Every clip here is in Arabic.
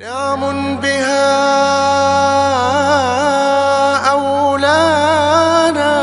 نعم بها أولانا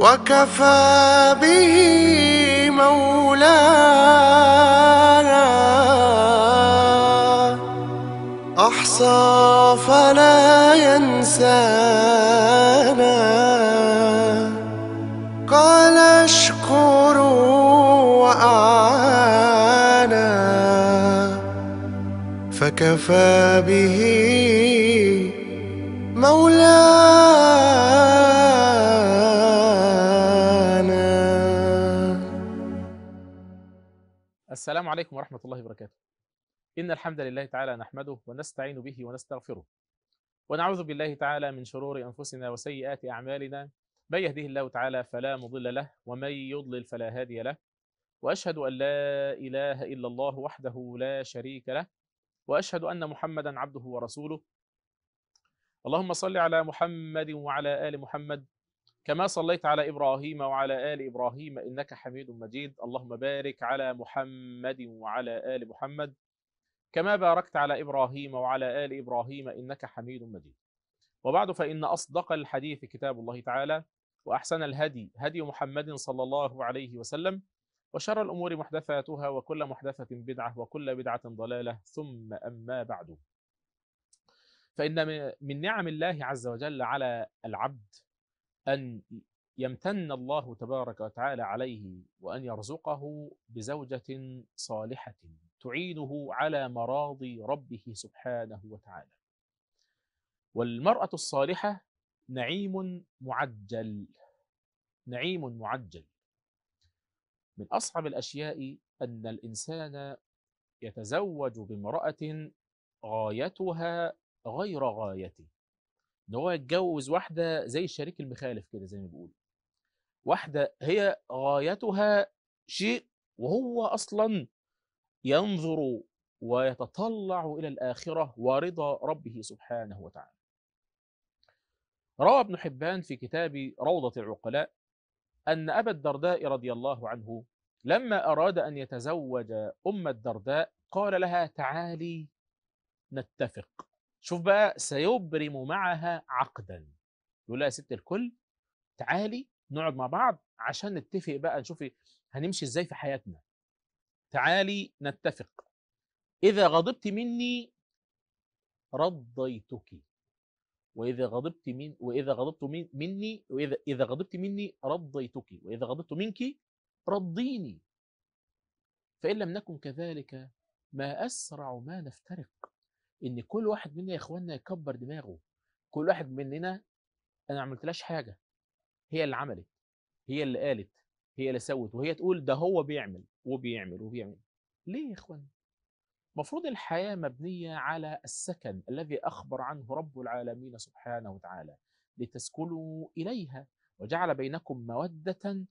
وكفى به مولانا أحصى فلا ينسانا قال اشكر كفى به مولانا السلام عليكم ورحمة الله وبركاته إن الحمد لله تعالى نحمده ونستعين به ونستغفره ونعوذ بالله تعالى من شرور أنفسنا وسيئات أعمالنا من يهده الله تعالى فلا مضل له ومن يضلل فلا هادي له واشهد ان لا اله الا الله وحده لا شريك له واشهد ان محمدا عبده ورسوله اللهم صل على محمد وعلى ال محمد كما صليت على ابراهيم وعلى ال ابراهيم انك حميد مجيد اللهم بارك على محمد وعلى ال محمد كما باركت على ابراهيم وعلى ال ابراهيم انك حميد مجيد وبعد فان اصدق الحديث كتاب الله تعالى واحسن الهدي هدي محمد صلى الله عليه وسلم وشر الأمور محدثاتها وكل محدثة بدعة وكل بدعة ضلالة ثم أما بعد فإن من نعم الله عز وجل على العبد أن يمتن الله تبارك وتعالى عليه وأن يرزقه بزوجة صالحة تعينه على مراضي ربه سبحانه وتعالى والمرأة الصالحة نعيم معجل نعيم معجل من أصعب الأشياء أن الإنسان يتزوج بامرأة غايتها غير غايته إن هو يتجوز واحدة زي الشريك المخالف كده زي ما بيقولوا واحدة هي غايتها شيء وهو أصلا ينظر ويتطلع إلى الآخرة ورضا ربه سبحانه وتعالى روى ابن حبان في كتاب روضة العقلاء أن أبا الدرداء رضي الله عنه لما أراد أن يتزوج أم الدرداء قال لها تعالي نتفق شوف بقى سيبرم معها عقدا يقول لها يا ست الكل تعالي نقعد مع بعض عشان نتفق بقى نشوف هنمشي ازاي في حياتنا تعالي نتفق إذا غضبت مني رضيتك واذا غضبت من واذا غضبت من مني واذا اذا غضبت مني رضيتك واذا غضبت منك رضيني فان لم نكن كذلك ما اسرع ما نفترق ان كل واحد منا يا اخواننا يكبر دماغه كل واحد مننا انا ما عملتلاش حاجه هي اللي عملت هي اللي قالت هي اللي سوت وهي تقول ده هو بيعمل وبيعمل وبيعمل ليه يا اخوانا مفروض الحياة مبنية على السكن الذي أخبر عنه رب العالمين سبحانه وتعالى لتسكنوا إليها وجعل بينكم مودة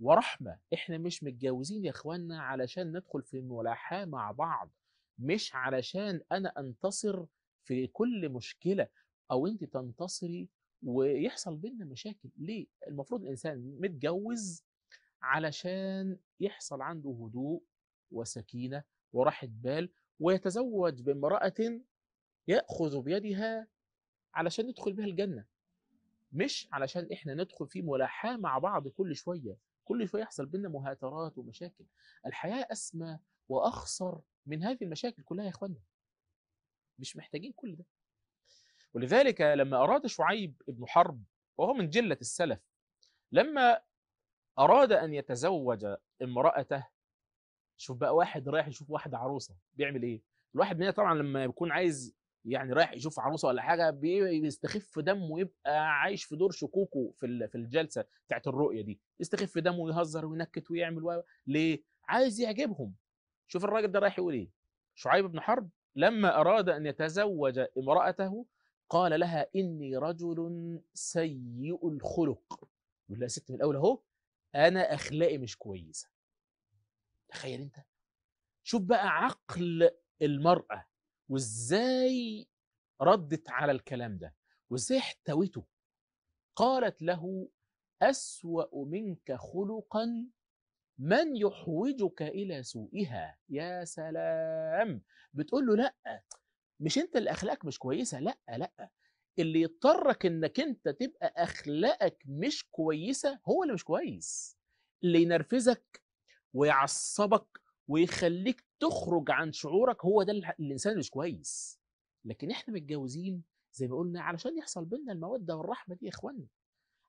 ورحمة إحنا مش متجوزين يا إخواننا علشان ندخل في ملاحاة مع بعض مش علشان أنا أنتصر في كل مشكلة أو أنت تنتصري ويحصل بينا مشاكل ليه؟ المفروض الإنسان متجوز علشان يحصل عنده هدوء وسكينة وراحة بال ويتزوج بامرأة يأخذ بيدها علشان ندخل بها الجنة مش علشان احنا ندخل في ملاحاة مع بعض كل شوية كل شوية يحصل بينا مهاترات ومشاكل الحياة أسمى وأخصر من هذه المشاكل كلها يا إخوانا مش محتاجين كل ده ولذلك لما أراد شعيب بن حرب وهو من جلة السلف لما أراد أن يتزوج امرأته شوف بقى واحد رايح يشوف واحده عروسه بيعمل ايه الواحد هنا طبعا لما يكون عايز يعني رايح يشوف عروسه ولا حاجه بيستخف دمه ويبقى عايش في دور شكوكه في في الجلسه بتاعت الرؤيه دي يستخف دمه ويهزر وينكت ويعمل و... ليه عايز يعجبهم شوف الراجل ده رايح يقول ايه شعيب بن حرب لما اراد ان يتزوج امراته قال لها اني رجل سيء الخلق يقول لها ست من الاول اهو انا اخلاقي مش كويسه تخيل انت شوف بقى عقل المرأة وازاي ردت على الكلام ده وازاي احتوته قالت له أسوأ منك خلقا من يحوجك إلى سوئها يا سلام بتقول له لأ مش أنت اللي أخلاقك مش كويسة لأ لأ اللي يضطرك انك انت تبقى اخلاقك مش كويسه هو اللي مش كويس اللي ينرفزك ويعصبك ويخليك تخرج عن شعورك هو ده الانسان اللي مش كويس لكن احنا متجوزين زي ما قلنا علشان يحصل بينا الموده والرحمه دي يا اخوانا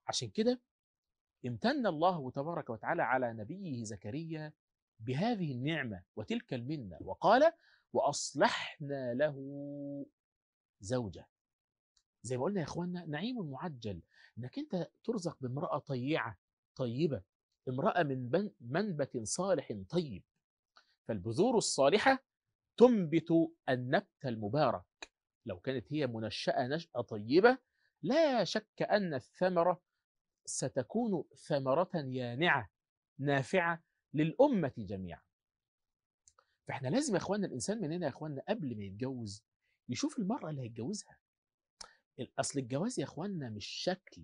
عشان كده امتن الله تبارك وتعالى على نبيه زكريا بهذه النعمه وتلك المنه وقال واصلحنا له زوجه زي ما قلنا يا اخوانا نعيم معجل انك انت ترزق بامراه طيعه طيبه امرأة من منبت صالح طيب فالبذور الصالحة تنبت النبت المبارك لو كانت هي منشأة نشأة طيبة لا شك أن الثمرة ستكون ثمرة يانعة نافعة للأمة جميعا فإحنا لازم يا إخواننا الإنسان مننا يا إخواننا قبل ما يتجوز يشوف المرأة اللي هيتجوزها أصل الجواز يا إخواننا مش شكل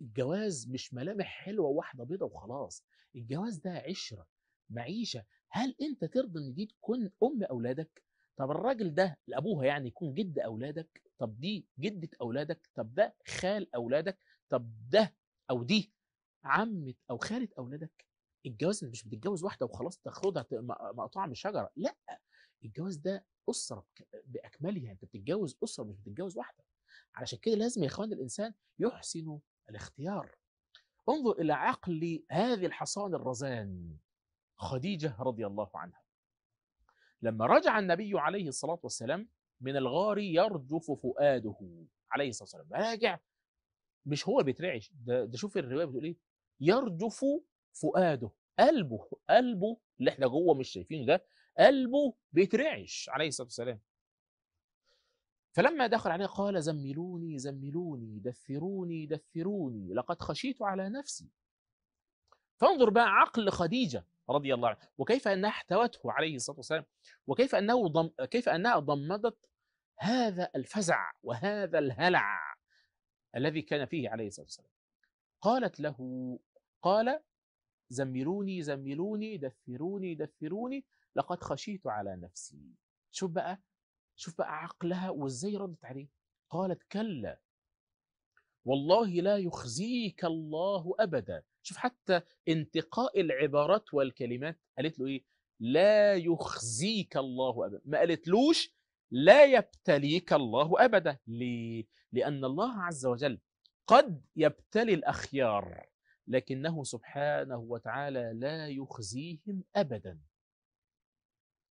الجواز مش ملامح حلوه وواحده بيضه وخلاص الجواز ده عشره معيشه هل انت ترضى ان دي تكون ام اولادك طب الراجل ده لابوها يعني يكون جد اولادك طب دي جده اولادك طب ده خال اولادك طب ده او دي عمه او خاله اولادك الجواز مش بتتجوز واحده وخلاص تاخدها مقطوعه من شجره لا الجواز ده اسره باكملها انت بتتجوز اسره مش بتتجوز واحده علشان كده لازم يا اخوان الانسان يحسن الاختيار انظر إلى عقل هذه الحصان الرزان خديجة رضي الله عنها لما رجع النبي عليه الصلاة والسلام من الغار يرجف فؤاده عليه الصلاة والسلام راجع مش هو اللي بيترعش ده, ده شوف الرواية بتقول إيه يرجف فؤاده قلبه قلبه اللي احنا جوه مش شايفينه ده قلبه بيترعش عليه الصلاة والسلام فلما دخل عليه قال زملوني زملوني دثروني دثروني لقد خشيت على نفسي فانظر بقى عقل خديجة رضي الله عنها وكيف أنها احتوته عليه الصلاة والسلام وكيف أنه ضم كيف أنها ضمدت هذا الفزع وهذا الهلع الذي كان فيه عليه الصلاة والسلام قالت له قال زملوني زملوني دثروني دثروني لقد خشيت على نفسي شوف بقى شوف بقى عقلها وازاي ردت عليه قالت كلا والله لا يخزيك الله ابدا شوف حتى انتقاء العبارات والكلمات قالت له ايه لا يخزيك الله ابدا ما قالتلوش لا يبتليك الله ابدا ليه لان الله عز وجل قد يبتلي الاخيار لكنه سبحانه وتعالى لا يخزيهم ابدا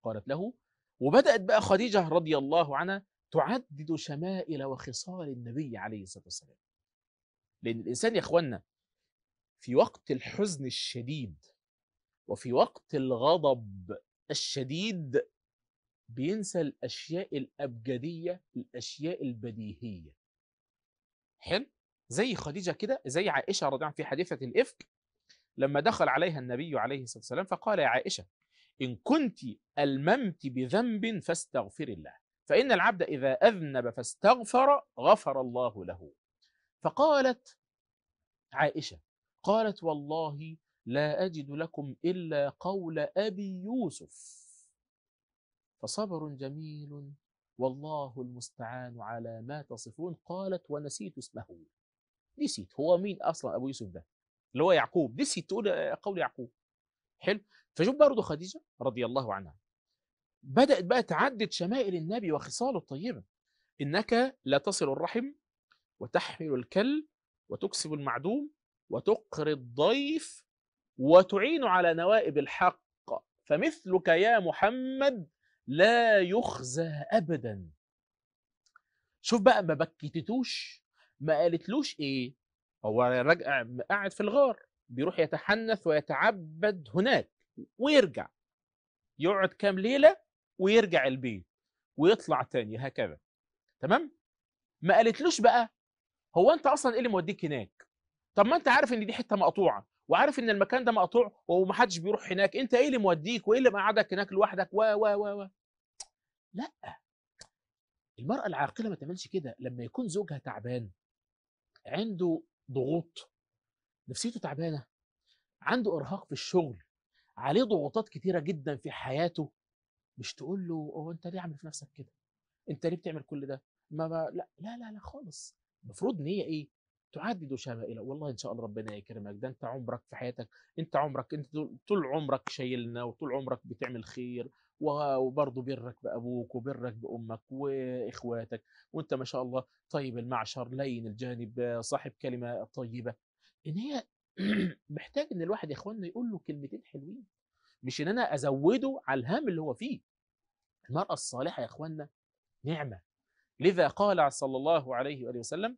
قالت له وبدأت بقى خديجة رضي الله عنها تعدد شمائل وخصال النبي عليه الصلاة والسلام لأن الإنسان يا إخوانا في وقت الحزن الشديد وفي وقت الغضب الشديد بينسى الأشياء الأبجدية الأشياء البديهية حلو زي خديجة كده زي عائشة رضي عنها في حادثة الإفك لما دخل عليها النبي عليه الصلاة والسلام فقال يا عائشة إن كنت ألممت بذنب فاستغفر الله فإن العبد إذا أذنب فاستغفر غفر الله له فقالت عائشة قالت والله لا أجد لكم إلا قول أبي يوسف فصبر جميل والله المستعان على ما تصفون قالت ونسيت اسمه نسيت هو مين أصلا أبو يوسف ده اللي هو يعقوب نسيت تقول قول يعقوب حلو فشوف برضه خديجه رضي الله عنها بدات بقى تعدد شمائل النبي وخصاله الطيبه انك لا تصل الرحم وتحمل الكل وتكسب المعدوم وتقري الضيف وتعين على نوائب الحق فمثلك يا محمد لا يخزى ابدا شوف بقى ما بكتتوش ما قالتلوش ايه هو راجع قاعد في الغار بيروح يتحنث ويتعبد هناك ويرجع يقعد كام ليله ويرجع البيت ويطلع تاني هكذا تمام ما قالتلوش بقى هو انت اصلا ايه اللي موديك هناك طب ما انت عارف ان دي حته مقطوعه وعارف ان المكان ده مقطوع ومحدش بيروح هناك انت ايه اللي موديك وايه اللي مقعدك هناك لوحدك و و و و لا المراه العاقله ما تعملش كده لما يكون زوجها تعبان عنده ضغوط نفسيته تعبانه عنده ارهاق في الشغل عليه ضغوطات كتيره جدا في حياته مش تقول له هو انت ليه عامل في نفسك كده انت ليه بتعمل كل ده ما, ما لا لا لا, لا خالص المفروض ان هي ايه تعدد شمائله والله ان شاء الله ربنا يكرمك ده انت عمرك في حياتك انت عمرك انت طول عمرك شايلنا وطول عمرك بتعمل خير وبرضه برك بابوك وبرك بامك واخواتك وانت ما شاء الله طيب المعشر لين الجانب صاحب كلمه طيبه ان هي محتاج ان الواحد يا اخوانا يقول له كلمتين حلوين مش ان انا ازوده على الهام اللي هو فيه المراه الصالحه يا اخوانا نعمه لذا قال صلى الله عليه واله وسلم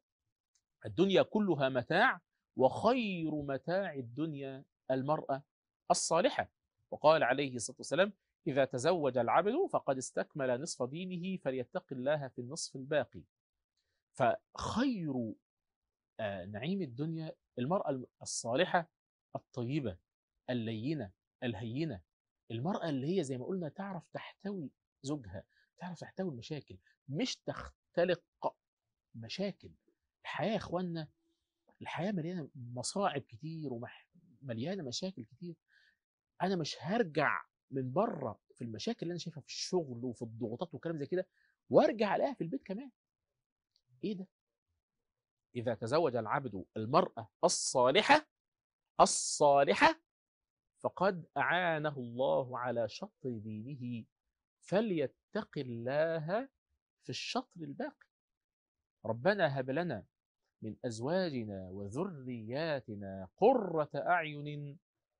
الدنيا كلها متاع وخير متاع الدنيا المراه الصالحه وقال عليه الصلاه والسلام اذا تزوج العبد فقد استكمل نصف دينه فليتق الله في النصف الباقي فخير آه، نعيم الدنيا المرأة الصالحة الطيبة اللينة الهينة المرأة اللي هي زي ما قلنا تعرف تحتوي زوجها تعرف تحتوي المشاكل مش تختلق مشاكل الحياة يا أخوانا الحياة مليانة مصاعب كتير ومليانة مشاكل كتير أنا مش هرجع من بره في المشاكل اللي أنا شايفها في الشغل وفي الضغوطات وكلام زي كده وارجع الاقيها في البيت كمان ايه ده إذا تزوج العبد المرأة الصالحة الصالحة فقد أعانه الله على شطر دينه فليتق الله في الشطر الباقي ربنا هب لنا من أزواجنا وذرياتنا قرة أعين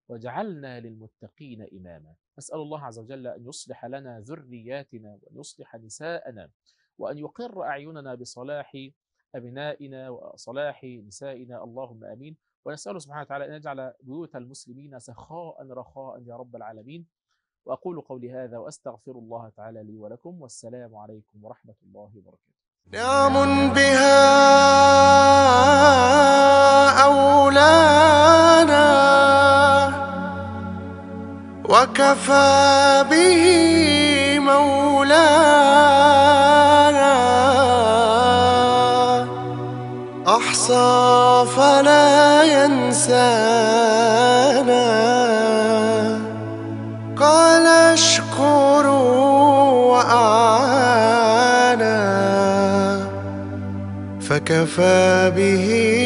وجعلنا للمتقين إماما نسأل الله عز وجل أن يصلح لنا ذرياتنا وأن يصلح نساءنا وأن يقر أعيننا بصلاح أبنائنا وصلاح نسائنا اللهم آمين ونسأله سبحانه وتعالى أن يجعل بيوت المسلمين سخاء رخاء يا رب العالمين وأقول قولي هذا وأستغفر الله تعالى لي ولكم والسلام عليكم ورحمة الله وبركاته نعم, نعم. بها أولانا وكفى به مولانا فلا ينسانا قال اشكر وأعانا فكفى به